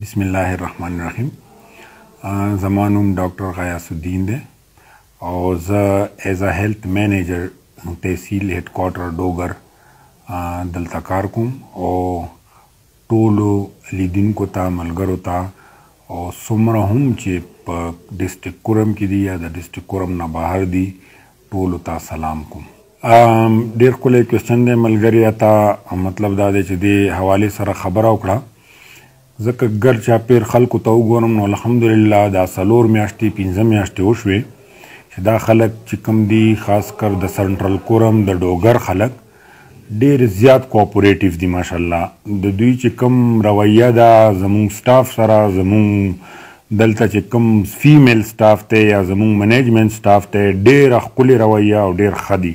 بسم الله الرحمن الرحیم زما نوم ډاکټر غیاث الدین دی او زه ایز ا هیلث مینیجر تحصیل هډ کوارټر ډوګر دلته کار کوم او ټولو لیدونکو ته ملګرو ته او څومره هم چې په ډسټریکټ کورم کې دی یا د ډسټریکټ کورم نه بهر دی ټولو ته سلام کوم ډیر کولې کوېشن دی ملګری تا مطلب دا دی چې دی حواله سره خبر او کړه ځکه ګر چا پیر خلکو ته وګورم نو الحمدلله دا سلور میاشتې پنځه میاشتې وشوې چې دا خلک چې کوم دي خاص کر د سنټرل کورم د ډوګر خلک ډیر زیات کوپریټیو دي ماشاءالله د دوی چې کوم رویه دا زمون سټاف سره زمون دلته چې کوم فیمیل سټاف ته یا زمون منیجمنت سټاف ته ډېر خپل رویه او ډېر خدي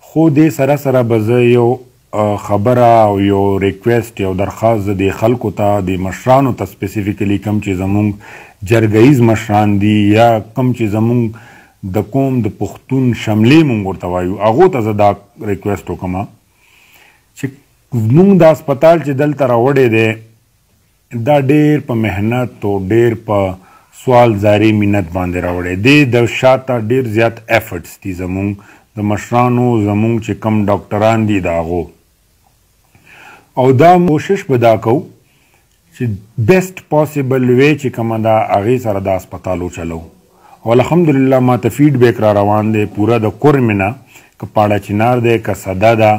خو دې سره سره به یو خبره او یو ریکوست یو درخواست د خلکو ته د مشرانو ته سپیسیفیکلی کم چې زمونږ جرګیز مشران دي یا کم چې زمونږ د قوم د پښتون شملې مونږ ورته وایو هغه ته زه دا ریکوست وکم چې مونږ د هسپتال چې دلته راوړې دی دا ډېر په مهنت او ډېر په سوال زاری مینت باندې راوړې دی د شاته ډېر زیات افورټس دي زمونږ د مشرانو زمونږ چې کم ډاکټران دي دا غو او دا کوشش به دا کوو چې بیسټ پاسبل وی چې کوم دا هغې سره د هسپتالو چلو او الحمدلله ما ته فیډبیک را روان دی پوره د کورمې نه که پاړه چینار دی که صدا ده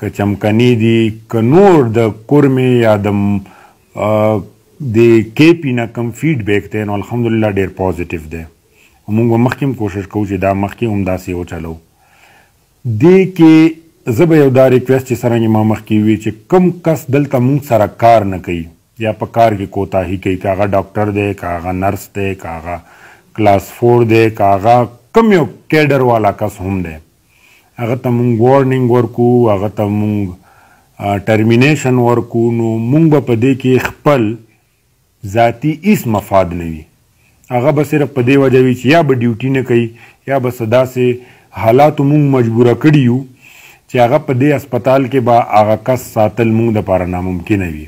که چمکنی دي که نور د کورمې یا د د کیپی نه کم فیډبیک دی نو الحمدلله ډیر پازیټیو دی موږ مخکې کوشش کوو چې دا مخکې هم داسې وچلو دې کې زه به یو دا ریکوست چې سره ما مخکې وي چې کم کس دلته مونږ سره کار نه کوي یا په کار کې کوتاهي کوي که هغه ډاکټر دی که هغه نرس دی که هغه کلاس فور دی که هغه کم یو کیډر والا کس هم دی هغه ته مونږ وارنینګ ورکو هغه ته مونږ ټرمینیشن ورکو نو مونږ به په دې کې خپل ذاتی ایس مفاد نه وي هغه به صرف په دې وجه وي چې یا به ډیوټي نه کوي یا به صدا سه حالات مونږ مجبوره کړیو چې هغه په دې هسپتال کې به هغه کس ساتل موږ دپاره ناممکنه وي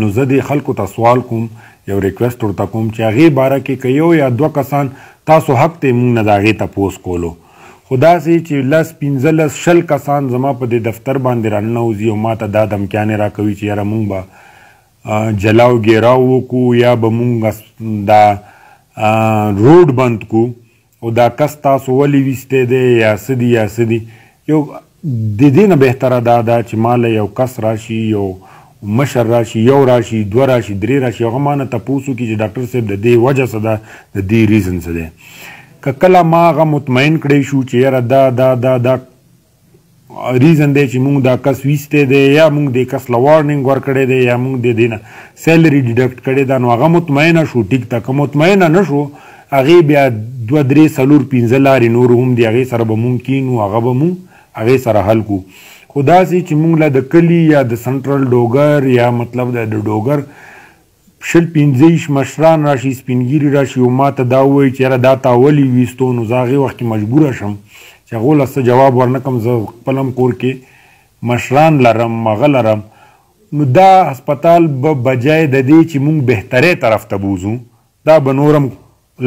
نو زه دې خلکو ته سوال کوم یو ریکوست ورته کوم چې هغې باره کې که یو یا دوه کسان تاسو حق ته موږ نه د هغې تپوس کولو خو داسې چې لس پنځلس شل کسان زما په دې دفتر باندې راننوځي او ما ته دا دمکیانې راکوي چې یاره موږ به جلاو ګیراو وکړو یا به موږ دا روډ بند کو او دا کس تاسو ولې ویسته دی یا سدي یا سدي یو د دې نه بهتره دا ده چې مال یو کس راشي یو مشر راشي یو راشي دو راشي درې راشي هغه مانه تاسو کې چې ډاکټر صاحب د دې وجه څه ده د دې ریزن څه ده ککلا ما هغه مطمئن کړی شو چې یاره دا دا دا دا ریزن دی چې موږ دا کس ویسته دی یا موږ د کس لا وارنینګ ورکړی دی یا موږ د دینه سیلری ډیډکټ کړی دا نو هغه مطمئنه شو ټیک تک مطمئنه نشو هغه بیا دوه درې سلور پنځه لارې نور هم دی هغه سره به ممکن او هغه به مونږ هغه سره حل کو خدا سي چې موږ له د کلی یا د سنټرل ډوګر یا مطلب د ډوګر شل پنځه مشران راشي سپینګيري راشي او ما ته دا وایي چې را دا تاولی ويستو نو زاغه وخت مجبور شم چې غول سره جواب ورنکم زه پلم کور کې مشران لرم مغلرم نو دا هسپتال به بجای د دې چې مونږ بهتره طرف ته بوزو دا به نورم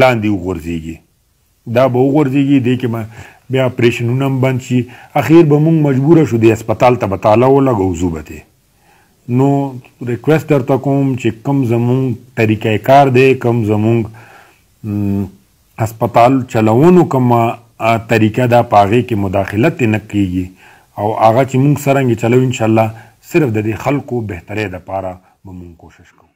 لاندې وغورځيږي دا به وغورځيږي دې کې بیا اپریشنونه هم بند شي اخیر به موږ مجبوره شو د هسپتال ته به تاله ولګو زوبتې نو ریکوست درته کوم چې کم زمونږ طریقه کار دی کم زمونږ هسپتال چلونو کوم طریقه دا پاغې کې مداخلت نه کیږي او هغه چې موږ سرنګ چلو ان شاء الله صرف د خلکو بهتري د پاره به موږ کوشش کوو